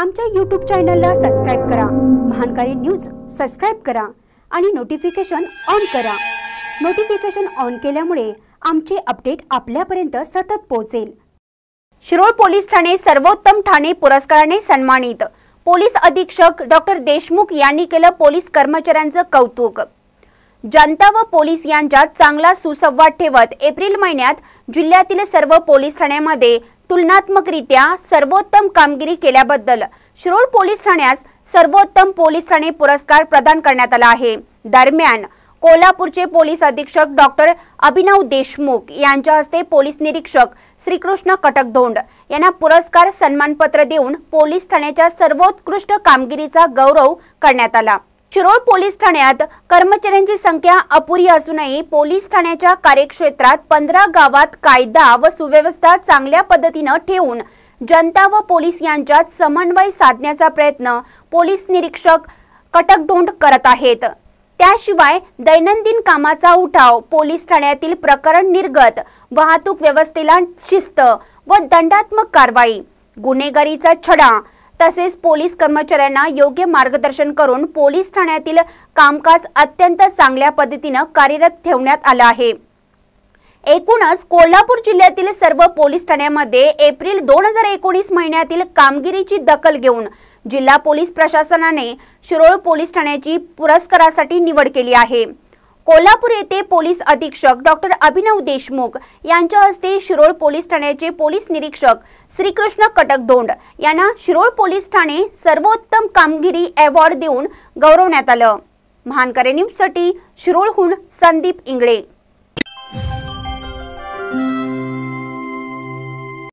आमच्या यूट्यूब चॅनलला सबस्क्राईब करा महानकारी न्यूज सबस्क्राईब करा आणि नोटिफिकेशन ऑन करा नोटिफिकेशन ऑन केल्यामुळे आमचे अपडेट आपल्यापर्यंत सतत पोहोचेल शिरोळ पोलीस ठाणे सर्वोत्तम ठाणे पुरस्काराने सन्मानित पोलीस अधीक्षक डॉक्टर देशमुख यांनी केलं पोलीस कर्मचाऱ्यांचं कौतुक जनता व पोलीस यांच्यात चांगला सुसंवाद ठेवत एप्रिल महिन्यात जिल्ह्यातील सर्व पोलीस ठाण्यामध्ये तुलनात्मकरित्या सर्वोत्तम कामगिरी केल्याबद्दल शिरोळ पोलीस ठाण्यास सर्वोत्तम पोलीस ठाणे पुरस्कार प्रदान करण्यात आला आहे दरम्यान कोल्हापूरचे पोलीस अधीक्षक डॉक्टर अभिनव देशमुख यांच्या हस्ते पोलीस निरीक्षक श्रीकृष्ण कटकधोंड यांना पुरस्कार सन्मानपत्र देऊन पोलीस ठाण्याच्या सर्वोत्कृष्ट कामगिरीचा गौरव करण्यात आला शिरोळ पोलीस ठाण्यात कर्मचाऱ्यांची संख्या अपुरी असूनही पोलीस ठाण्याच्या कार्यक्षेत्रात पंधरा गावात कायदा व सुव्यवस्था चांगल्या पद्धतीनं ठेवून जनता व पोलीस यांच्यात समन्वय साधण्याचा प्रयत्न पोलीस निरीक्षक कटकधोंड करत आहेत त्याशिवाय दैनंदिन कामाचा उठाव पोलीस ठाण्यातील प्रकरण निर्गत वाहतूक व्यवस्थेला शिस्त व दंडात्मक कारवाई गुन्हेगारीचा छडा तसेच पोलीस कर्मचाऱ्यांना योग्य मार्गदर्शन करून पोलीस ठाण्यातील कामकाज अत्यंत चांगल्या पद्धतीनं कार्यरत ठेवण्यात आलं आहे एकूणच कोल्हापूर जिल्ह्यातील सर्व पोलीस ठाण्यामध्ये एप्रिल दोन हजार एकोणीस महिन्यातील कामगिरीची दखल घेऊन जिल्हा पोलीस प्रशासनाने शिरोळ पोलीस ठाण्याची पुरस्कारासाठी निवड केली आहे कोल्हापूर येथे पोलीस अधीक्षक डॉक्टर अभिनव देशमुख यांच्या हस्ते शिरोळ पोलीस ठाण्याचे पोलीस निरीक्षक श्रीकृष्ण कटकधोंड यांना शिरोळ पोलीस ठाणे सर्वोत्तम कामगिरी अवॉर्ड देऊन गौरवण्यात आलं महानकरे न्यूजसाठी शिरोळहून संदीप इंगळे